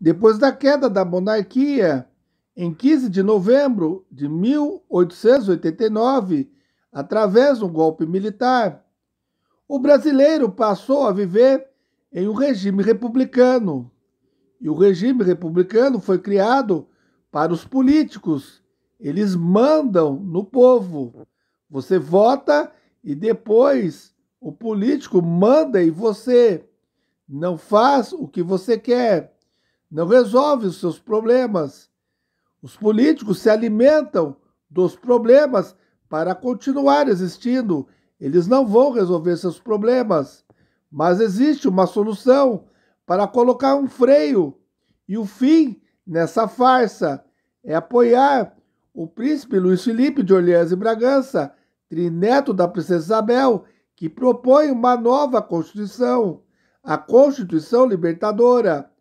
Depois da queda da monarquia, em 15 de novembro de 1889, através de um golpe militar, o brasileiro passou a viver em um regime republicano. E o regime republicano foi criado para os políticos. Eles mandam no povo. Você vota e depois o político manda em você. Não faz o que você quer não resolve os seus problemas. Os políticos se alimentam dos problemas para continuar existindo. Eles não vão resolver seus problemas. Mas existe uma solução para colocar um freio e o fim nessa farsa é apoiar o príncipe Luiz Felipe de Orleans e Bragança, trineto da princesa Isabel, que propõe uma nova Constituição, a Constituição Libertadora.